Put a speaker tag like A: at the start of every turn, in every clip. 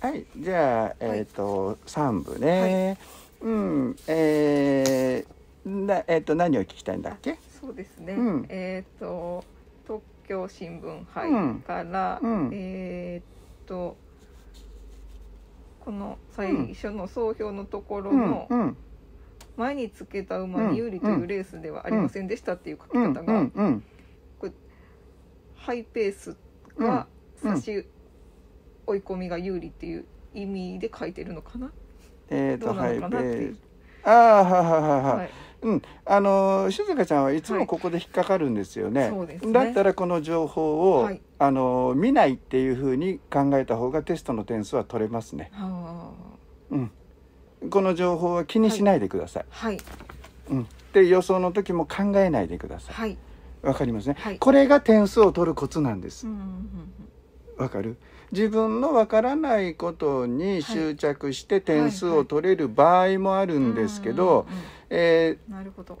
A: はいじゃあえっ、ー、と、3部ね、うんえー、なえっ、ー、と何を聞きたいんだっけ
B: そうですね、うん、えっ、と東京新聞杯から、うん、えっ、とこの最初の総評のところの、前につけた馬に有利というレースではありませんでしたっていう書き方が、ハイペースが差し、追い込みが有利っていう意味で書いてるのかなえーと、とはい、えー、
A: ああはははは、はい、うんあの静香ちゃんはいつもここで引っかかるんですよねはいね、だったらこの情報を、はい、あの見ないっていうふうに考えた方がテストの点数は取れますね、うん、この情報は気にしないでください、はいうん、で予想の時も考えないでくださいわ、かりますね、はい、これが点数を取るコツなんです、うんうんうんわかる自分のわからないことに執着して点数を取れる場合もあるんですけど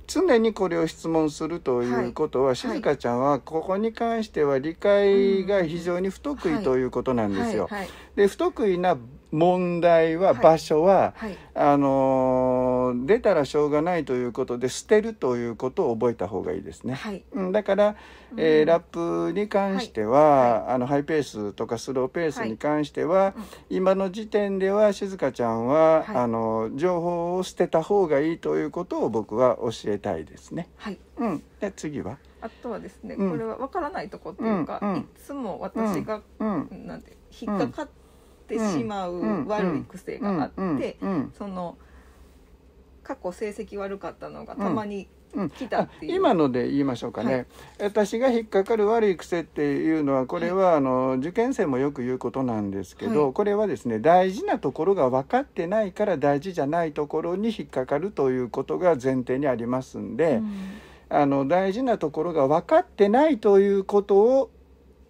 A: 常にこれを質問するということは、はい、静香ちゃんはここに関しては理解が非常に不得意ということなんですよ。で不得意な問題は、場所は、はい、あの出たらしょうがないということで捨てるということを覚えた方がいいですね。はい、だから、えー、ラップに関しては、あのハイペースとかスローペースに関しては、今の時点では静香ちゃんは、あの情報を捨てた方がいいということを僕は教えたいですね。はいうん、で次は
B: あとはですね、これはわからないとこっていうか、いつも私が、うん、なんて引っかかっってしまう悪い癖があってその過去成績悪かったのがたまに
A: 来たっていう、う今ので言いましょうかね、はい、私が引っかかる悪い癖っていうのはこれはあの受験生もよく言うことなんですけど、はい、これはですね大事なところが分かってないから大事じゃないところに引っかかるということが前提にありますんで。うんあの大事なところが分かってないということを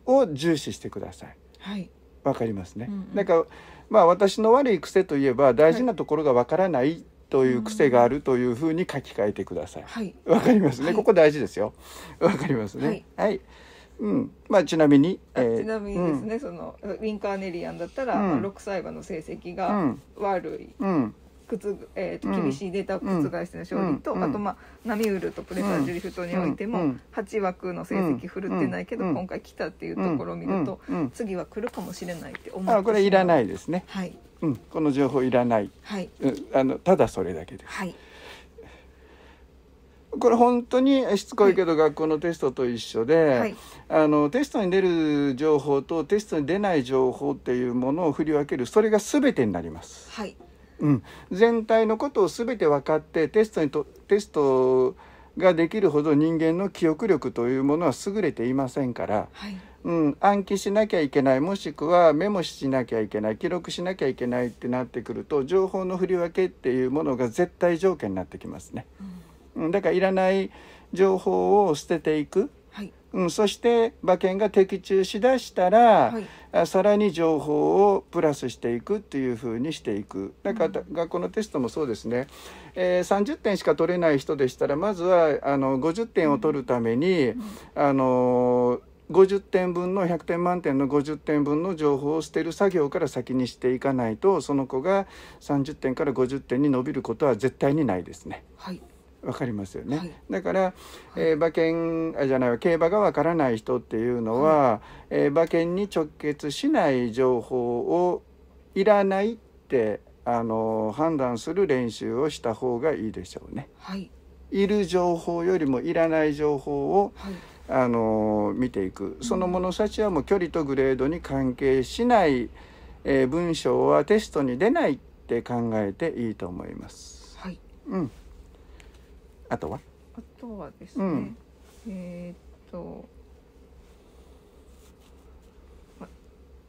A: を重視してください。はい、わかりますね。なんかまあ私の悪い癖といえば大事なところがわからないという癖があるというふうに書き換えてください。はい、わかりますね。ここ大事ですよ。わかりますね。はい。うん、まあちなみに、えー、ちなみにですね、
B: うん、そのウィンカーネリアンだったら、うん、歳馬の成績が悪い、うん覆、えー、と厳しいデータを覆しての勝利と、あと、まあ、ナミウールとプレザージュリフトにおいても8枠の成績振るってないけど、今回来たっていうところを見ると、次は来るかもしれないって思ってこれ
A: いらないですね、はいうん、この情報いらない、はい、あのただそれだけです。はいこれ本当にしつこいけど学校のテストと一緒で、はい、あのテストに出る情報とテストに出ない情報っていうものを振り分けるそれが全てになります。はいうん、全体のことを全て分かってテストにとテストができるほど人間の記憶力というものは優れていませんから、はい、うん、暗記しなきゃいけないもしくはメモしなきゃいけない記録しなきゃいけないってなってくると情報の振り分けっていうものが絶対条件になってきますね。うん、だからいらない情報を捨てていく、うん、そして馬券が的中しだしたら、はい、さらに情報をプラスしていくっていうふうにしていくだから、うん、学校のテストもそうですね、えー、30点しか取れない人でしたらまずはあの50点を取るために、うん、あの50点分の100点満点の50点分の情報を捨てる作業から先にしていかないとその子が30点から50点に伸びることは絶対にないですね。はい分かりますよね、はい、だから、はえー、馬券じゃない競馬が分からない人っていうのは、はい、えー、馬券に直結しない情報をいらないってあの判断する練習をした方がいいでしょうね。はい、いる情報よりもいらない情報を、はい、あの見ていくその物差しはもう距離とグレードに関係しない、えー、文章はテストに出ないって考えていいと思います。はい、うんあとは
B: あとはですね、うん、えっと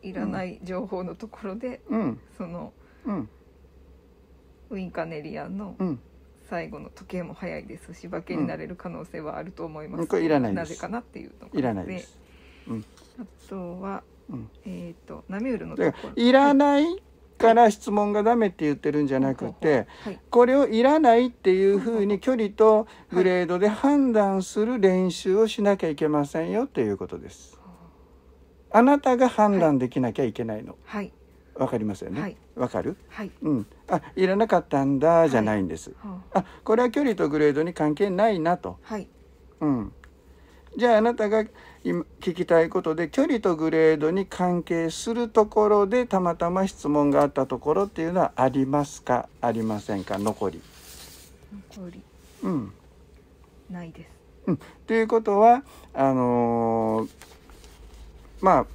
B: いらない情報のところで、うん、その、うん、ウィンカネリアンの最後の時計も早いですし化けになれる可能性はあると思います、うん、いらないなぜかなっていう
A: ところでいらないです、うん、
B: あとは、うん、えっ、とナミュールのところ
A: いらないから質問がダメって言ってるんじゃなくて、これをいらないっていうふうに距離とグレードで判断する練習をしなきゃいけませんよということです。あなたが判断できなきゃいけないの。はいわかりますよね。わ、はい、かる、はい、うん。あ、いらなかったんだじゃないんです、はい。あ、これは距離とグレードに関係ないなと。はい。うん。じゃああなたが聞きたいことで距離とグレードに関係するところでたまたま質問があったところっていうのはありますかありませんか残り。残りうん、ないです。うん、ということはあのー、まあ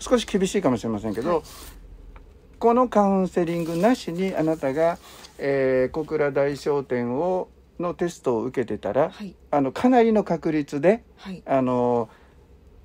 A: 少し厳しいかもしれませんけど、はい、このカウンセリングなしにあなたが、えー、小倉大商店をのテストを受けてたら、はい、あのかなりの確率で、はい、あのー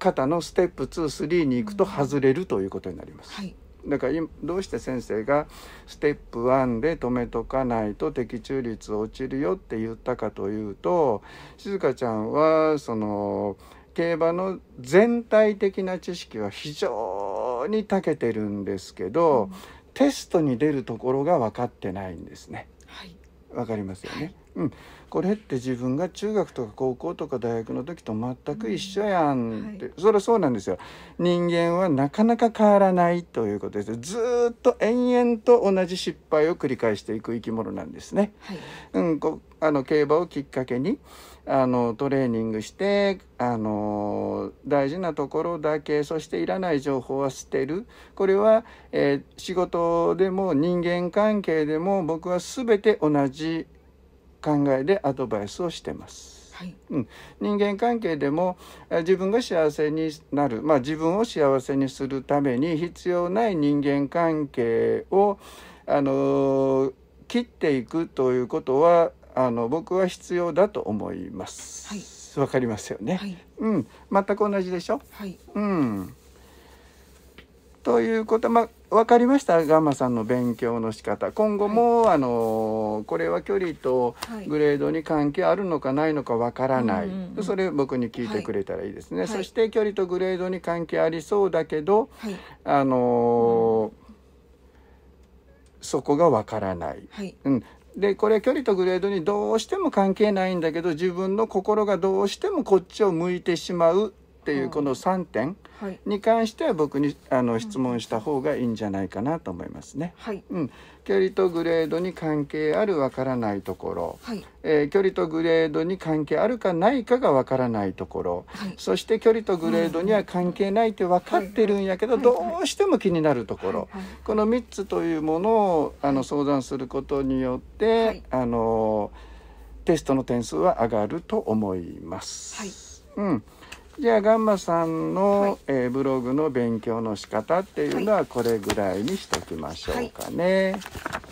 A: 肩のステップ23に行くと外れるということになります。はいだからどうして先生がステップ1で止めとかないと的中率落ちるよって言ったかというと静香ちゃんはその競馬の全体的な知識は非常に長けてるんですけど、うん、テストに出るところが分かってないんですね。はい、わかりますよね、はい、うんこれって自分が中学とか高校とか大学の時と全く一緒やんって、うんはい、それそうなんですよ人間はなかなか変わらないということですずっと延々と同じ失敗を繰り返していく生き物なんですね、はい、うん、こあの競馬をきっかけにあのトレーニングしてあの大事なところだけそしていらない情報は捨てるこれは、えー、仕事でも人間関係でも僕は全て同じ考えでアドバイスをしてます。はい、うん、人間関係でも自分が幸せになる、まあ、自分を幸せにするために必要ない人間関係を、あのー、切っていくということはあの僕は必要だと思います。わ、はい、かりますよね、はい、うん、全く同じでしょ、はい、うん、ということまあ分かりましたガンマさんの勉強の仕方今後も、はい、あのこれは距離とグレードに関係あるのかないのかわからない、はい、それ僕に聞いてくれたらいいですね、はい、そして距離とグレードに関係ありそうだけど、あの、そこがわからない、うん、でこれ距離とグレードにどうしても関係ないんだけど自分の心がどうしてもこっちを向いてしまうっていうこの3点に関しては僕にあの質問した方がいいんじゃないかなと思いますね。はい、うん、距離とグレードに関係あるわからないところ、はい、えー、距離とグレードに関係あるかないかがわからないところ、はい、そして距離とグレードには関係ないって分かってるんやけど、どうしても気になるところ、この3つというものをあの相談することによって、あのテストの点数は上がると思います。はい、うんじゃあガンマさんの、はい、えー、ブログの勉強の仕方っていうのはこれぐらいにしときましょうかね。はい、はい、あ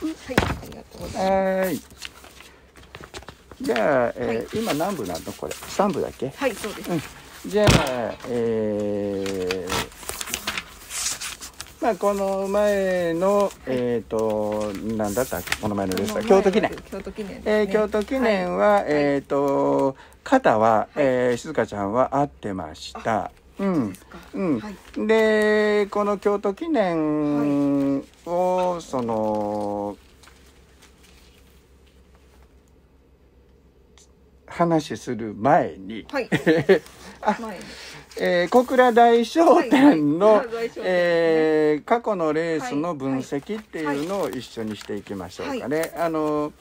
A: りがとうございます。じゃあ、えー、今何部なのこれ3部だけはいそうです、うん、じゃあえーまあ、この前の、えっ、と、なんだったっけ、この前のレースは京都記念。京都記念、え京都記念は、えっ、と、肩は、え静香ちゃんは会ってました。うん。うん。で、この京都記念を、その。話する前に、はい、あ前にえー、小倉大商店の、はいはいえー、過去のレースの分析っていうのを一緒にしていきましょうかね。あの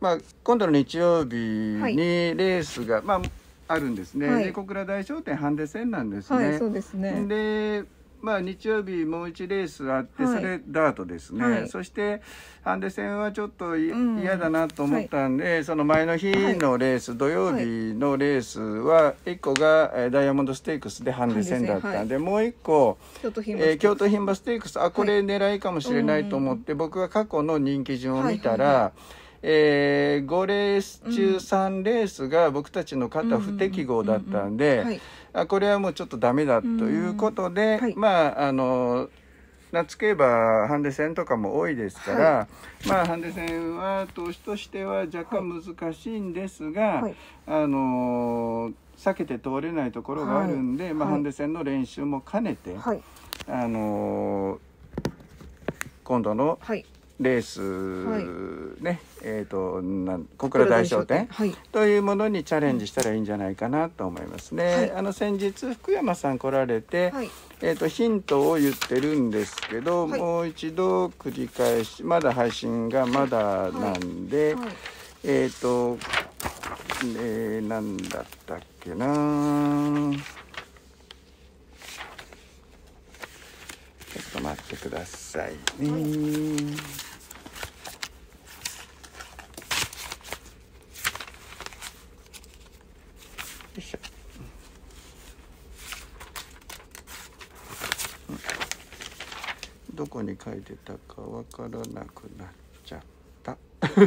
A: まあ、今度の日曜日にレースが、まあ、あるんですね、で小倉大商店ハンデ戦なんですね。そうですねでまあ、日曜日もう一レースあって、それダートですね、はい、そしてハンデ戦はちょっと嫌だなと思ったんで、はい、その前の日のレース、はい、土曜日のレースは1個がダイヤモンドステークスでハンデ戦だったんで、もう1個京都牝馬、ー、ステークスあこれ狙いかもしれないと思って、僕が過去の人気順を見たら。えー、5レース中3レースが僕たちの肩不適合だったんでこれはもうちょっとダメだということで、はい、まああの夏競馬ハンデ戦とかも多いですから、はい、まあハンデ戦は投手としては若干難しいんですが、はい、あの避けて通れないところがあるんで、まあ、ハンデ戦の練習も兼ねて、あの今度の、はいレース、ね、はい、えっ、ー、となん小倉大商店、はい、というものにチャレンジしたらいいんじゃないかなと思いますね。はい、あの先日福山さん来られて、えっ、ー、とヒントを言ってるんですけど、もう一度繰り返しまだ配信がまだなんで、えっ、ー、と、えー、なんだったっけなちょっと待ってくださいね。はいどこに書いてたかわからなくなっちゃった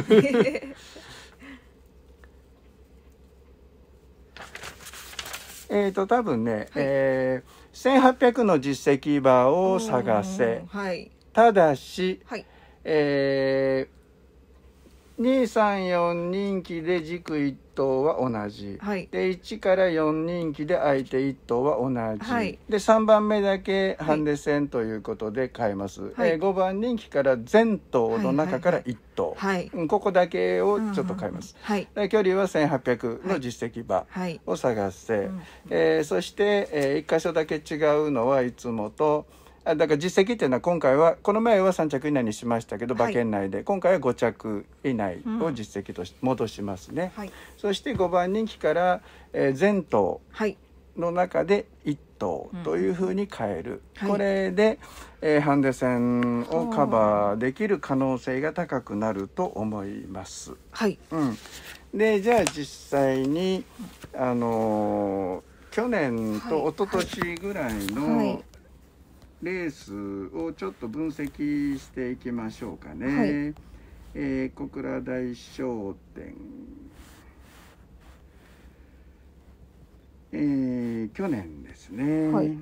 A: えっと多分ね、はい、えー、1800の実績場を探せ、はい、ただし、はい、えー、234人気で軸一頭は同じ、はい、で1から4人気で相手1頭は同じ、はい、で3番目だけハンデ戦ということで変えます、はい、えー、5番人気から全頭の中から1頭、はい、はい、ここだけをちょっと変えます、はい、距離は1800の実績馬を探せ。て、はい、えー、そして、えー、1箇所だけ違うのはいつもと。だから実績っていうのは今回はこの前は3着以内にしましたけど馬券内で、はい、今回は5着以内を実績とし、うん、戻しますね、はい、そして5番人気から、えー、全頭の中で1頭というふうに変える、はい、これで、えー、ハンデ戦をカバーできる可能性が高くなると思います。はい、うん、でじゃあ実際にあのー去年と一昨年ぐらいのレースをちょっと分析していきましょうかね。はい、えー、小倉大商店、えー、去年ですね。はい、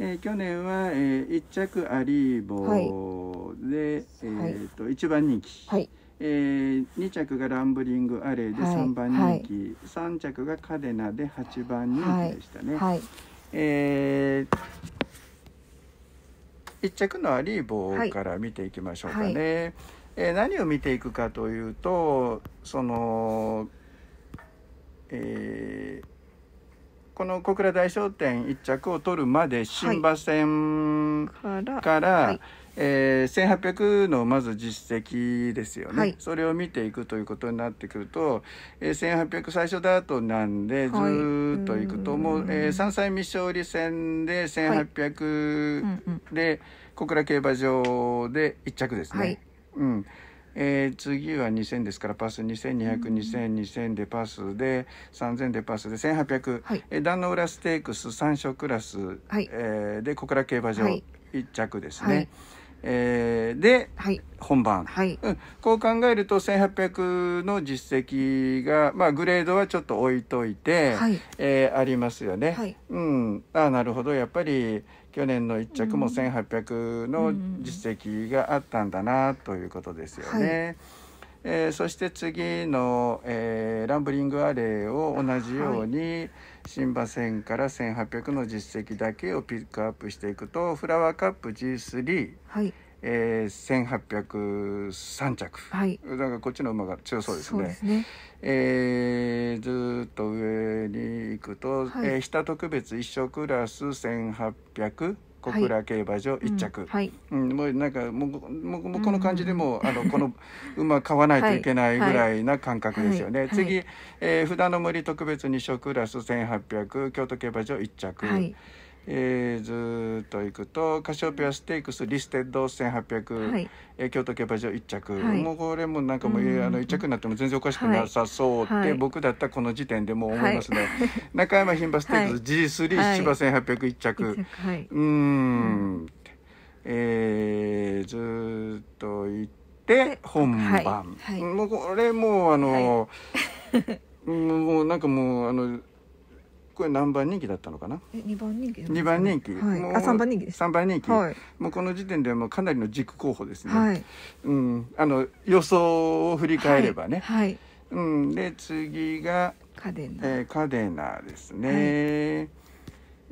A: えー、去年は、えー、1着アリーボで、はい、えーと、1番人気、はい、えー、2着がランブリングアレイで3番人気、はい、3着がカデナで8番人気でしたね。はいえー、1着のアリーボから見ていきましょうかね。はいはい、えー、何を見ていくかというとその、えー、この小倉大商店1着を取るまで新馬戦から、はいえー、1800のまず実績ですよね、はい、それを見ていくということになってくると、えー、1800最初だとなんでずっといくと、はい、もう、えー、山菜未勝利戦で1800で、小倉競馬場で1着ですね。はい、うんえー、次は2000ですからパス220020002000でパスで3000でパスで1800、はい、え壇ノ浦ステークス3勝クラス、はい、えー、で小倉競馬場1着ですね。はいえー、で、はい、本番、はいうん、こう考えると1800の実績が、まあ、グレードはちょっと置いといて、はい、えー、ありますよね。はい、うん、あなるほどやっぱり去年の1着も1800の実績があったんだなということですよね。うんえー、そして次の、えー、ランブリングアレイを同じように、新馬戦から1800の実績だけをピックアップしていくとフラワーカップ G3、はいえー、1803着、はい、かこっちの馬が強そうですね。ですねえー、ずっと上に行くと、はいえー、下特別一勝クラス1800。小倉競馬場一着、はいうんもうなんかもうもうもうこの感じでも、あのこの馬買わないといけないぐらいな感覚ですよね、次、えー、札の森特別2賞クラス1800京都競馬場1着、えー、ずっといくとカシオペアステークスリステッド1800、はいえー、京都競馬場1着、はい、もうこれもなんかもう、うん、あの1着になっても全然おかしくなさそうって、はい、僕だったらこの時点でもう思いますね、はい、中山牝馬ステークス G3 芝1800着、はい、うん、えー、ずっといって本番、もうこれもうあの、もうなんかもうあのこれ何番人気だったのかな
B: 二番人気二、ね、
A: 番人気、はい、もう三番人気三番人気、もうこの時点でもうかなりの軸候補ですね、はい、うんあの予想を振り返ればね、はい、はい、うん、で次がカデナ、えー、カデナですね、え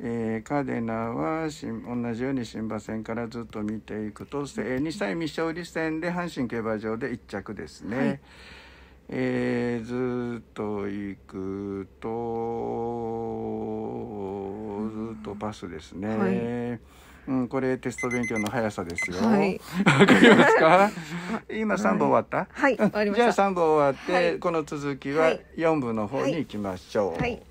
A: ー、カデナはし同じように新馬戦からずっと見ていくと、えい、2歳未勝利戦で阪神競馬場で1着ですね。はいえー、ずっと行くとずっとパスですね。はいうん、これテスト勉強の速さですよ。わ、はい、かりますか？今三本終わった？はい、はい、じゃあ三本終わって、はい、この続きは四部の方に行きましょう。は
B: い